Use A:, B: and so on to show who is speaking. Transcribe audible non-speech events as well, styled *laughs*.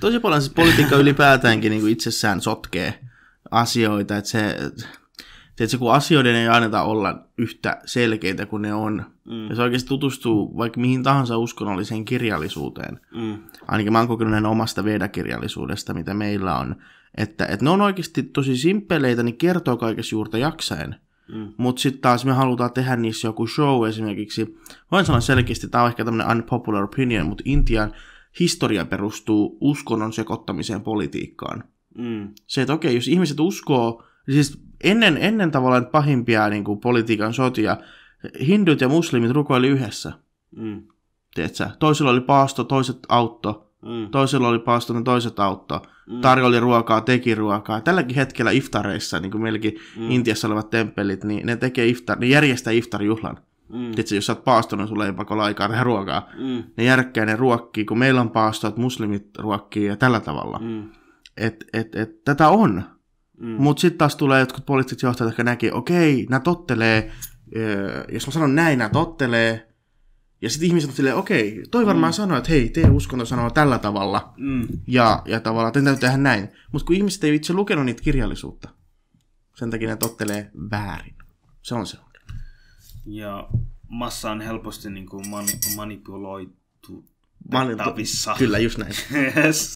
A: Tosi paljon siis politiikka ylipäätäänkin niin kuin itsessään sotkee asioita, että se, se kun asioiden ei anneta olla yhtä selkeitä kuin ne on. Mm. Jos oikeasti tutustuu vaikka mihin tahansa uskonnolliseen kirjallisuuteen, mm. ainakin mä oon kokenut näin omasta vedäkirjallisuudesta, mitä meillä on, että, että ne on oikeasti tosi simppeleitä, niin kertoo kaikessa juurta jaksaen. Mm. Mutta sitten taas me halutaan tehdä niissä joku show esimerkiksi. Voin sanoa selkeästi, tämä on ehkä tämmöinen unpopular opinion, mutta Intian historia perustuu uskonnon sekoittamiseen politiikkaan. Mm. Se, että okei, jos ihmiset uskoo, niin siis ennen, ennen tavallaan pahimpia niin kuin politiikan sotia, hindut ja muslimit rukoili yhdessä. Mm. Toisella oli paasto, toiset autto. Mm. Toisella oli paasto, ne toiset autto. Mm. Tarjoili ruokaa, teki ruokaa. Tälläkin hetkellä iftareissa, niin kuin meilläkin mm. Intiassa olevat temppelit, niin ne, tekee iftar, ne järjestää iftarjuhlan. Mm. Tietysti, jos sä oot niin sulla ei pakolla aikaa tehdä ruokaa. Mm. Ne järkkää, ne ruokkii, kun meillä on paastot, muslimit ruokkii ja tällä tavalla. Mm. Et, et, et, tätä on. Mm. Mutta sitten taas tulee jotkut poliittiset johtajat, jotka näkee, okei, nämä tottelee, Ja jos mä sanon näin, nämä tottelee. Ja sitten ihmiset on silleen, okei, toi varmaan mm. sanoo, että hei, tee uskonto sanoo tällä tavalla. Mm. Ja, ja tavallaan, että täytyy tehdä näin. Mutta kun ihmiset ei itse lukenut niitä kirjallisuutta, sen takia ne tottelee väärin. Se on se. Ja massa on helposti niin kuin mani- manipuloitu.
B: Manipu- Kyllä, just näin.
A: *laughs* yes.